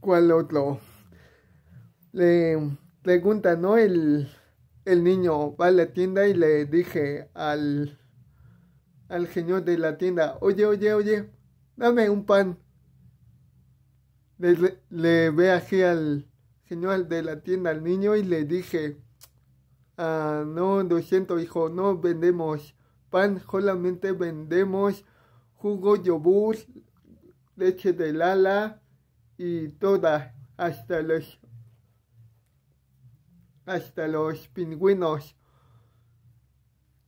¿Cuál otro? Le pregunta, ¿no? El, el niño va a la tienda y le dije al, al señor de la tienda, oye, oye, oye, dame un pan. Le, ve aquí al señor de la tienda, al niño, y le dije, ah, no, lo siento, hijo, no vendemos pan, solamente vendemos jugo, yogur, leche de lala, y toda, hasta los hasta los pingüinos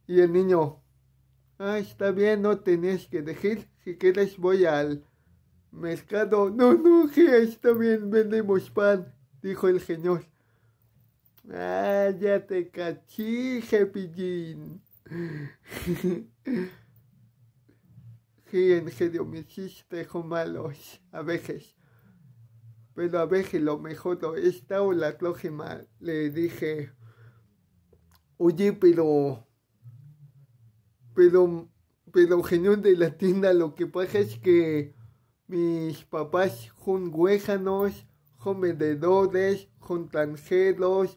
y el niño ah está bien no tenés que decir si quieres voy al mercado no no que está bien vendemos pan dijo el señor ah ya te cachí pillín. sí en serio me hiciste malos a veces pero a veces lo mejor esta o la próxima le dije, oye, pero, pero, pero señor de la tienda, lo que pasa es que mis papás son huérfanos, son vendedores, son tranjeros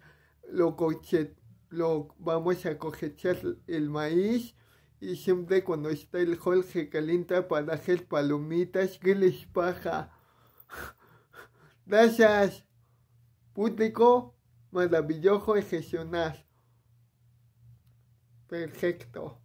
lo, coche, lo vamos a cosechar el maíz y siempre cuando está el jorge se calienta para hacer palomitas, que les paja. Gracias, público maravilloso y gestionar. Perfecto.